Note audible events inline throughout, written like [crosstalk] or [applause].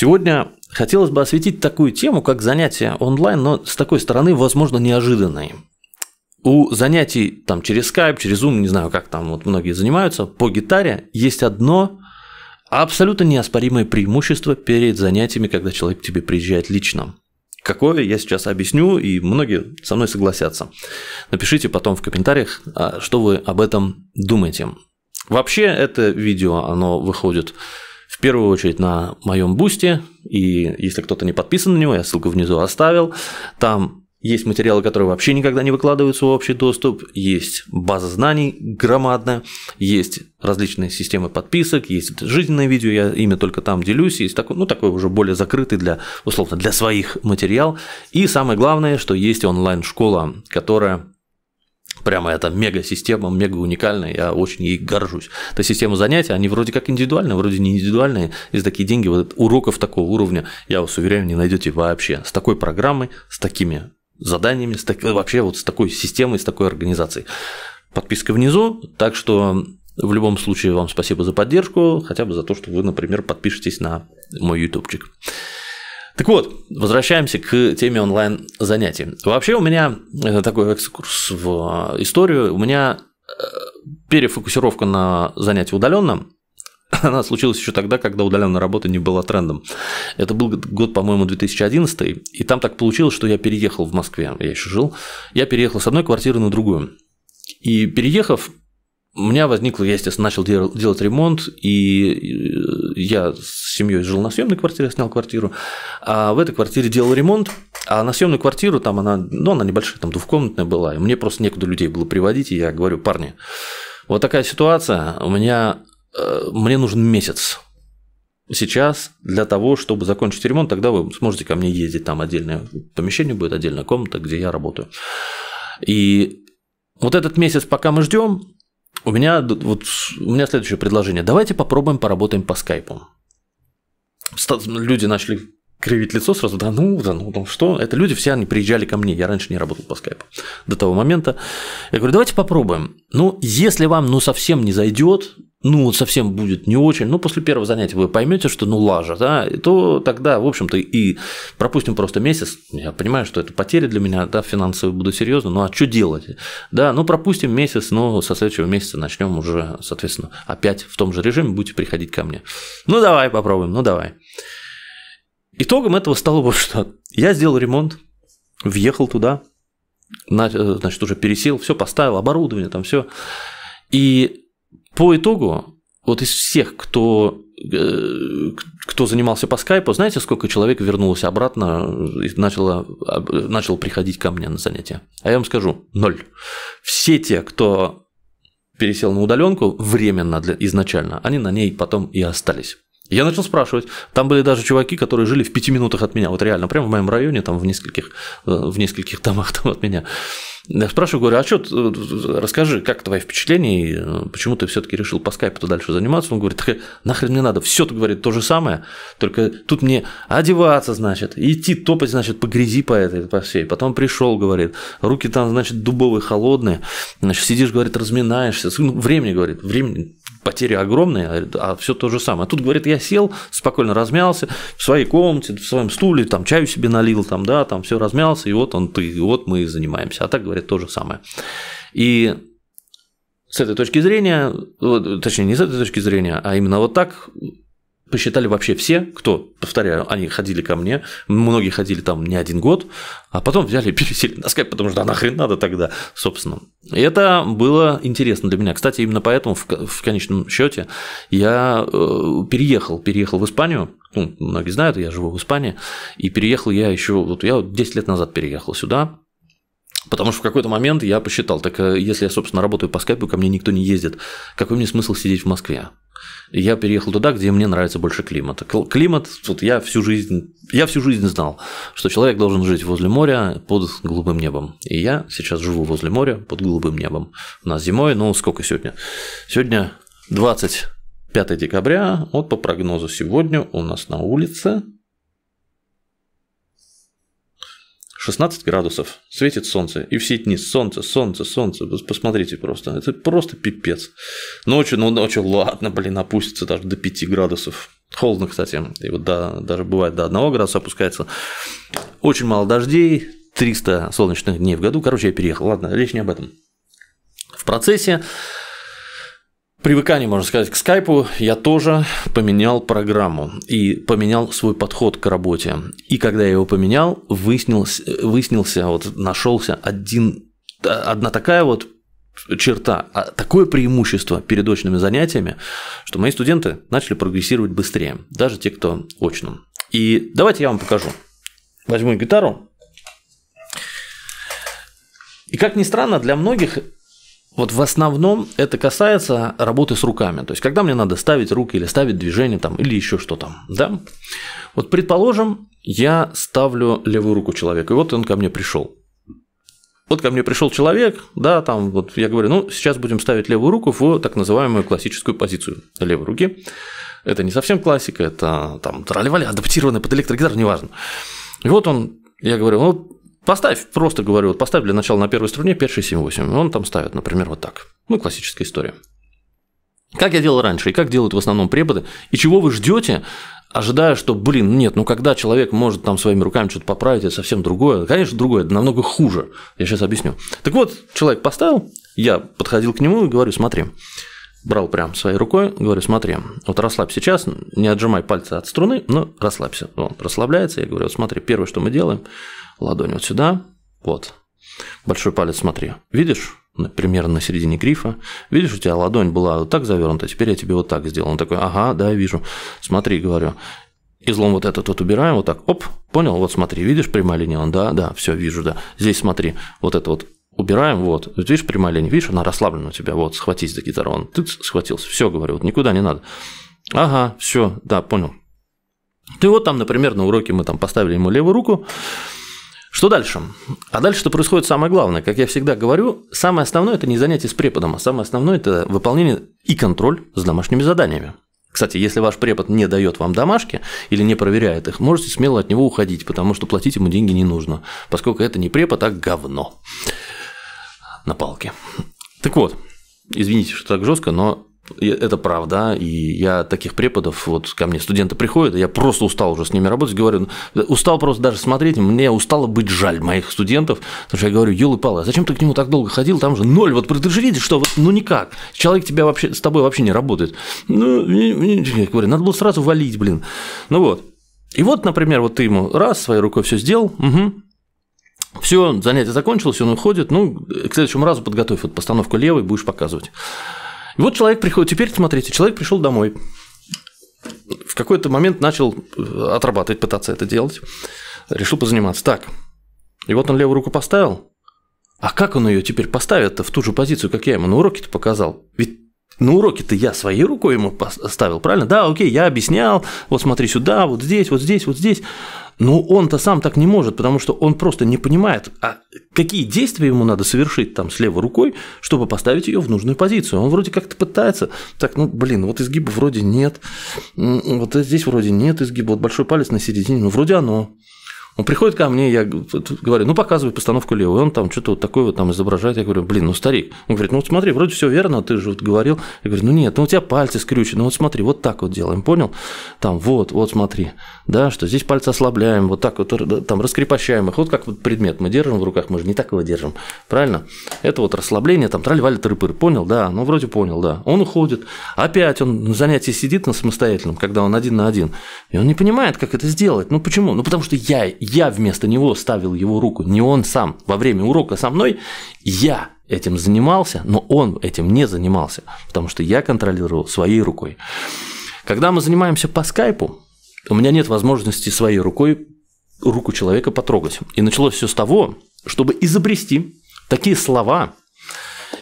Сегодня хотелось бы осветить такую тему, как занятия онлайн, но с такой стороны, возможно, неожиданной. У занятий там, через Skype, через Zoom, не знаю, как там вот многие занимаются, по гитаре есть одно абсолютно неоспоримое преимущество перед занятиями, когда человек к тебе приезжает лично. Какое я сейчас объясню, и многие со мной согласятся. Напишите потом в комментариях, а, что вы об этом думаете. Вообще это видео, оно выходит в первую очередь на моем бусте, и если кто-то не подписан на него, я ссылку внизу оставил, там есть материалы, которые вообще никогда не выкладываются в общий доступ, есть база знаний громадная, есть различные системы подписок, есть жизненное видео, я ими только там делюсь, есть такой, ну, такой уже более закрытый для, условно, для своих материал. И самое главное, что есть онлайн-школа, которая Прямо это мега-система, мега уникальная, я очень ей горжусь. Это система занятий, они вроде как индивидуальные, вроде не индивидуальные, и за такие деньги вот уроков такого уровня, я вас уверяю, не найдете вообще. С такой программой, с такими заданиями, с так... вообще вот с такой системой, с такой организацией. Подписка внизу, так что в любом случае вам спасибо за поддержку, хотя бы за то, что вы, например, подпишетесь на мой ютубчик. Так вот, возвращаемся к теме онлайн-занятий. Вообще у меня э, такой экскурс в э, историю. У меня э, перефокусировка на занятия удаленно. [laughs] Она случилась еще тогда, когда удаленная работа не была трендом. Это был год, по-моему, 2011, и там так получилось, что я переехал в Москве, я еще жил, я переехал с одной квартиры на другую. И переехав, у меня возникло, я, естественно, начал делать ремонт, и я с семьей жил на съемной квартире, снял квартиру, а в этой квартире делал ремонт, а на съемную квартиру там она, ну, она небольшая, там двухкомнатная была, и мне просто некуда людей было приводить, и я говорю, парни, вот такая ситуация, у меня, э, мне нужен месяц, сейчас для того, чтобы закончить ремонт, тогда вы сможете ко мне ездить, там отдельное помещение будет, отдельная комната, где я работаю. И вот этот месяц, пока мы ждем, у меня, вот, у меня следующее предложение. Давайте попробуем поработаем по скайпу. Люди начали кривит лицо сразу, да ну, да ну, ну что, это люди все, они приезжали ко мне, я раньше не работал по скайпу до того момента. Я говорю, давайте попробуем. Ну, если вам, ну, совсем не зайдет, ну, вот совсем будет не очень, ну, после первого занятия вы поймете, что ну лажа, да, то тогда, в общем-то, и пропустим просто месяц, я понимаю, что это потери для меня, да, финансовые буду серьезно, ну, а что делать? Да, ну, пропустим месяц, но со следующего месяца начнем уже, соответственно, опять в том же режиме будете приходить ко мне. Ну, давай попробуем, ну, давай. Итогом этого стало вот что. Я сделал ремонт, въехал туда, э, значит, уже пересел, все поставил, оборудование там все. И по итогу, вот из всех, кто э, кто занимался по скайпу, знаете, сколько человек вернулось обратно и начало, начало приходить ко мне на занятия? А я вам скажу, ноль. Все те, кто пересел на удаленку временно для, изначально, они на ней потом и остались. Я начал спрашивать. Там были даже чуваки, которые жили в пяти минутах от меня. Вот реально, прямо в моем районе, там в нескольких, э, в нескольких домах там от меня. Я спрашиваю, говорю, а что, э, расскажи, как твои впечатления, и э, почему ты все таки решил по скайпу дальше заниматься? Он говорит, так нахрен мне надо, все, говорит, то же самое, только тут мне одеваться, значит, идти топать, значит, по грязи по этой, по всей. Потом пришел, говорит, руки там, значит, дубовые, холодные, значит, сидишь, говорит, разминаешься, ну, времени, говорит, времени, потери огромные, а, а все то же самое. А тут, говорит, я сел, спокойно размялся в своей комнате, в своем стуле, там чаю себе налил, там, да, там все размялся, и вот он ты, и вот мы и занимаемся. А так, говорит, то же самое. И с этой точки зрения, точнее, не с этой точки зрения, а именно вот так посчитали вообще все, кто, повторяю, они ходили ко мне, многие ходили там не один год, а потом взяли и [laughs] пересели на скайп, потому что а нахрен надо тогда, собственно. И это было интересно для меня. Кстати, именно поэтому в, конечном счете я э, переехал, переехал в Испанию, ну, многие знают, я живу в Испании, и переехал я еще, вот я 10 лет назад переехал сюда, Потому что в какой-то момент я посчитал, так э, если я, собственно, работаю по скайпу, ко мне никто не ездит, какой мне смысл сидеть в Москве? я переехал туда, где мне нравится больше климата. Климат, вот я всю жизнь, я всю жизнь знал, что человек должен жить возле моря под голубым небом. И я сейчас живу возле моря под голубым небом. У нас зимой, ну сколько сегодня? Сегодня 25 декабря, вот по прогнозу сегодня у нас на улице 16 градусов, светит солнце, и все дни солнце, солнце, солнце, посмотрите просто, это просто пипец. Ночью, ну ночью, ладно, блин, опустится даже до 5 градусов, холодно, кстати, и вот до, даже бывает до 1 градуса опускается, очень мало дождей, 300 солнечных дней в году, короче, я переехал, ладно, речь не об этом. В процессе Привыкание, можно сказать, к скайпу я тоже поменял программу и поменял свой подход к работе. И когда я его поменял, выяснился, выяснился вот нашелся один, а, одна такая вот черта, а такое преимущество перед очными занятиями, что мои студенты начали прогрессировать быстрее, даже те, кто очным. И давайте я вам покажу. Возьму гитару. И как ни странно, для многих вот в основном это касается работы с руками. То есть, когда мне надо ставить руки или ставить движение там, или еще что там. Да? Вот предположим, я ставлю левую руку человека, и вот он ко мне пришел. Вот ко мне пришел человек, да, там вот я говорю, ну, сейчас будем ставить левую руку в так называемую классическую позицию левой руки. Это не совсем классика, это там трали адаптированная под электрогитару, неважно. И вот он, я говорю, ну, Поставь, просто говорю, вот поставь для начала на первой струне 5, 6, 7, 8. Он там ставит, например, вот так. Ну, классическая история. Как я делал раньше, и как делают в основном преподы, и чего вы ждете, ожидая, что, блин, нет, ну когда человек может там своими руками что-то поправить, это совсем другое. Конечно, другое, это намного хуже. Я сейчас объясню. Так вот, человек поставил, я подходил к нему и говорю, смотри, брал прям своей рукой, говорю, смотри, вот расслабь сейчас, не отжимай пальцы от струны, но расслабься. Он расслабляется, я говорю, вот смотри, первое, что мы делаем, ладонь вот сюда, вот, большой палец смотри, видишь, примерно на середине грифа, видишь, у тебя ладонь была вот так завернута, теперь я тебе вот так сделал. Он такой, ага, да, вижу, смотри, говорю, излом вот этот вот убираем, вот так, оп, понял, вот смотри, видишь прямая линия, он, да, да, все, вижу, да, здесь смотри, вот это вот убираем, вот, видишь прямая линия, видишь, она расслаблена у тебя, вот, схватись за гитару, он, ты схватился, все, говорю, вот никуда не надо. Ага, все, да, понял. Ты ну вот там, например, на уроке мы там поставили ему левую руку, что дальше? А дальше что происходит самое главное, как я всегда говорю, самое основное это не занятие с преподом, а самое основное это выполнение и контроль с домашними заданиями. Кстати, если ваш препод не дает вам домашки или не проверяет их, можете смело от него уходить, потому что платить ему деньги не нужно, поскольку это не препод, а говно на палке. Так вот, извините, что так жестко, но это правда, и я таких преподов, вот ко мне студенты приходят, я просто устал уже с ними работать, говорю, устал просто даже смотреть, мне устало быть жаль моих студентов, потому что я говорю, елы палы, а зачем ты к нему так долго ходил, там же ноль, вот ты что вот, ну никак, человек тебя вообще, с тобой вообще не работает, ну, я говорю, надо было сразу валить, блин, ну вот, и вот, например, вот ты ему раз, своей рукой все сделал, угу, все, занятие закончилось, он уходит. Ну, к следующему разу подготовь вот постановку левой, будешь показывать. И вот человек приходит, теперь смотрите, человек пришел домой, в какой-то момент начал э, отрабатывать, пытаться это делать, решил позаниматься. Так, и вот он левую руку поставил, а как он ее теперь поставит-то в ту же позицию, как я ему на уроке-то показал? Ведь ну, уроки-то я своей рукой ему поставил, правильно? Да, окей, я объяснял, вот смотри сюда, вот здесь, вот здесь, вот здесь. Но он-то сам так не может, потому что он просто не понимает, а какие действия ему надо совершить там с левой рукой, чтобы поставить ее в нужную позицию. Он вроде как-то пытается, так, ну, блин, вот изгиба вроде нет, вот здесь вроде нет изгиба, вот большой палец на середине, ну, вроде оно. Он приходит ко мне, я говорю, ну показывай постановку левую. Он там что-то вот такое вот там изображает. Я говорю, блин, ну старик. Он говорит, ну вот смотри, вроде все верно, ты же вот говорил. Я говорю, ну нет, ну у тебя пальцы скрючены, вот смотри, вот так вот делаем, понял? Там вот, вот смотри, да, что здесь пальцы ослабляем, вот так вот там раскрепощаем их. Вот как вот предмет мы держим в руках, мы же не так его держим, правильно? Это вот расслабление, там траливали валь понял, да, ну вроде понял, да. Он уходит, опять он на занятии сидит на самостоятельном, когда он один на один, и он не понимает, как это сделать. Ну почему? Ну потому что я я вместо него ставил его руку, не он сам. Во время урока со мной я этим занимался, но он этим не занимался, потому что я контролировал своей рукой. Когда мы занимаемся по скайпу, у меня нет возможности своей рукой руку человека потрогать. И началось все с того, чтобы изобрести такие слова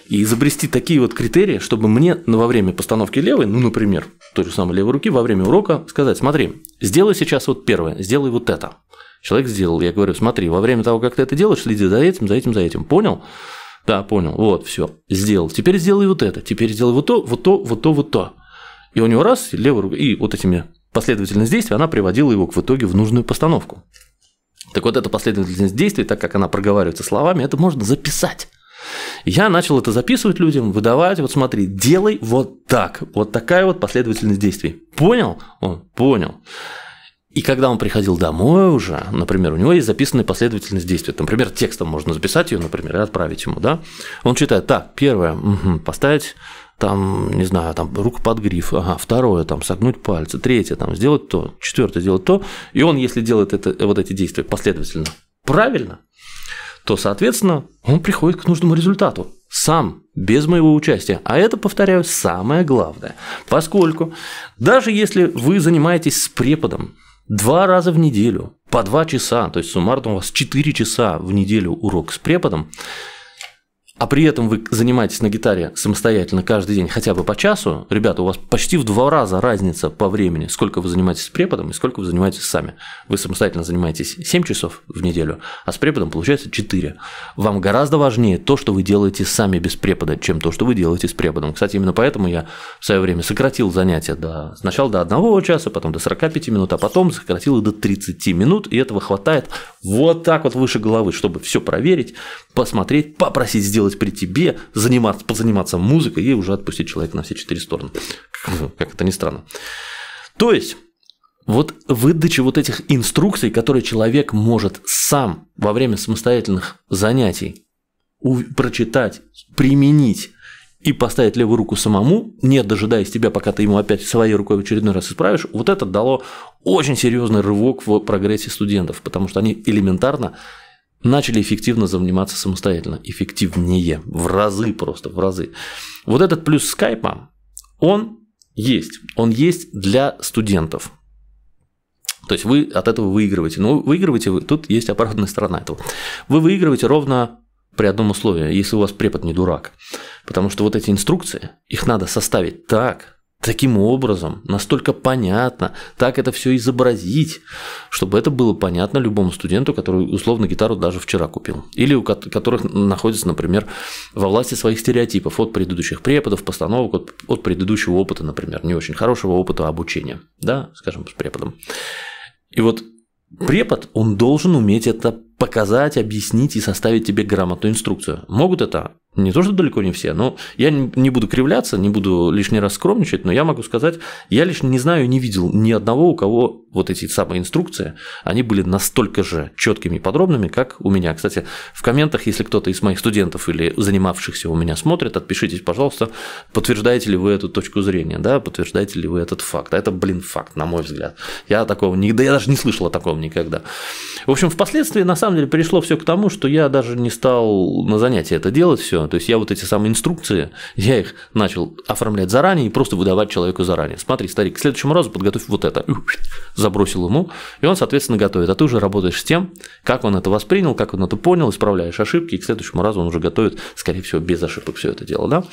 и изобрести такие вот критерии, чтобы мне во время постановки левой, ну, например, той же самой левой руки, во время урока сказать, смотри, сделай сейчас вот первое, сделай вот это. Человек сделал, я говорю, смотри, во время того, как ты это делаешь, следи за этим, за этим, за этим. Понял? Да, понял. Вот, все, сделал. Теперь сделай вот это, теперь сделай вот то, вот то, вот то, вот то. И у него раз, левая рука, и вот этими последовательность действий, она приводила его к в итоге в нужную постановку. Так вот, эта последовательность действий, так как она проговаривается словами, это можно записать. Я начал это записывать людям, выдавать, вот смотри, делай вот так, вот такая вот последовательность действий. Понял? Он понял. И когда он приходил домой уже, например, у него есть записанная последовательность действий. Например, текстом можно записать ее, например, и отправить ему, да. Он читает, так, первое, угу, поставить там, не знаю, там руку под гриф, ага, второе, там, согнуть пальцы, третье, там, сделать то, четвертое, сделать то. И он, если делает это, вот эти действия последовательно правильно, то, соответственно, он приходит к нужному результату сам, без моего участия. А это, повторяю, самое главное. Поскольку даже если вы занимаетесь с преподом, Два раза в неделю, по два часа, то есть суммарно у вас 4 часа в неделю урок с преподом, а при этом вы занимаетесь на гитаре самостоятельно каждый день хотя бы по часу, ребята, у вас почти в два раза разница по времени, сколько вы занимаетесь с преподом и сколько вы занимаетесь сами. Вы самостоятельно занимаетесь 7 часов в неделю, а с преподом получается 4. Вам гораздо важнее то, что вы делаете сами без препода, чем то, что вы делаете с преподом. Кстати, именно поэтому я в свое время сократил занятия до, сначала до 1 часа, потом до 45 минут, а потом сократил их до 30 минут, и этого хватает вот так вот выше головы, чтобы все проверить, посмотреть, попросить сделать делать при тебе, заниматься, позаниматься музыкой и уже отпустить человека на все четыре стороны. Ну, как это ни странно. То есть, вот выдача вот этих инструкций, которые человек может сам во время самостоятельных занятий прочитать, применить и поставить левую руку самому, не дожидаясь тебя, пока ты ему опять своей рукой в очередной раз исправишь, вот это дало очень серьезный рывок в прогрессе студентов, потому что они элементарно начали эффективно заниматься самостоятельно, эффективнее, в разы просто, в разы. Вот этот плюс скайпа, он есть, он есть для студентов. То есть вы от этого выигрываете. Но выигрываете вы, тут есть обратная сторона этого. Вы выигрываете ровно при одном условии, если у вас препод не дурак. Потому что вот эти инструкции, их надо составить так, таким образом, настолько понятно, так это все изобразить, чтобы это было понятно любому студенту, который условно гитару даже вчера купил, или у которых находится, например, во власти своих стереотипов от предыдущих преподов, постановок, от, от предыдущего опыта, например, не очень хорошего опыта обучения, да, скажем, с преподом. И вот препод, он должен уметь это показать, объяснить и составить тебе грамотную инструкцию. Могут это не то, что далеко не все, но я не буду кривляться, не буду лишний раз скромничать, но я могу сказать, я лично не знаю не видел ни одного, у кого вот эти самые инструкции, они были настолько же четкими и подробными, как у меня. Кстати, в комментах, если кто-то из моих студентов или занимавшихся у меня смотрит, отпишитесь, пожалуйста, подтверждаете ли вы эту точку зрения, да, подтверждаете ли вы этот факт. А это, блин, факт, на мой взгляд. Я такого не, да я даже не слышал о таком никогда. В общем, впоследствии, на самом деле, перешло все к тому, что я даже не стал на занятия это делать все, то есть я вот эти самые инструкции, я их начал оформлять заранее и просто выдавать человеку заранее. Смотри, старик, к следующему разу подготовь вот это. Забросил ему, и он, соответственно, готовит. А ты уже работаешь с тем, как он это воспринял, как он это понял, исправляешь ошибки, и к следующему разу он уже готовит, скорее всего, без ошибок все это дело. Да?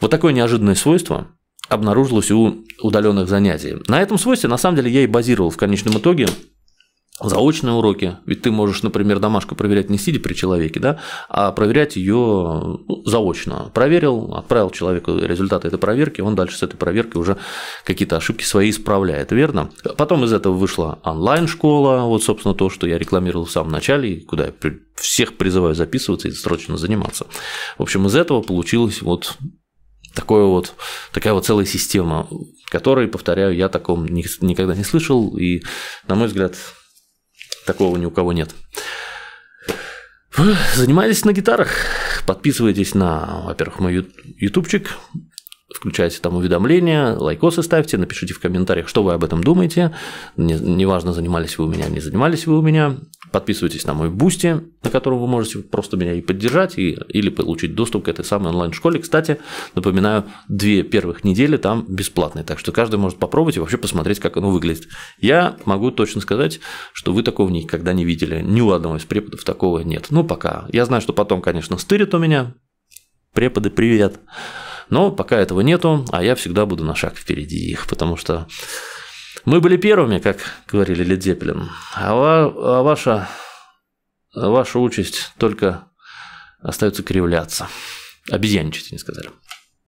Вот такое неожиданное свойство обнаружилось у удаленных занятий. На этом свойстве, на самом деле, я и базировал в конечном итоге Заочные уроки, ведь ты можешь, например, домашку проверять не сидя при человеке, да, а проверять ее ну, заочно. Проверил, отправил человеку результаты этой проверки, он дальше с этой проверки уже какие-то ошибки свои исправляет, верно? Потом из этого вышла онлайн-школа, вот, собственно, то, что я рекламировал в самом начале, и куда я всех призываю записываться и срочно заниматься. В общем, из этого получилось вот такое вот, такая вот целая система, которой, повторяю, я таком никогда не слышал, и, на мой взгляд, Такого ни у кого нет. Занимались на гитарах, подписывайтесь на, во-первых, мой ютубчик, включайте там уведомления, лайкосы ставьте, напишите в комментариях, что вы об этом думаете. Неважно, не занимались вы у меня, не занимались вы у меня. Подписывайтесь на мой бусти, на котором вы можете просто меня и поддержать, и, или получить доступ к этой самой онлайн-школе. Кстати, напоминаю, две первых недели там бесплатные, так что каждый может попробовать и вообще посмотреть, как оно выглядит. Я могу точно сказать, что вы такого никогда не видели. Ни у одного из преподов такого нет. Ну, пока. Я знаю, что потом, конечно, стырит у меня. Преподы, привет. Но пока этого нету, а я всегда буду на шаг впереди их, потому что мы были первыми, как говорили Ледепелин, а, а ваша, ваша участь только остается кривляться. Обезьянничать, не сказали.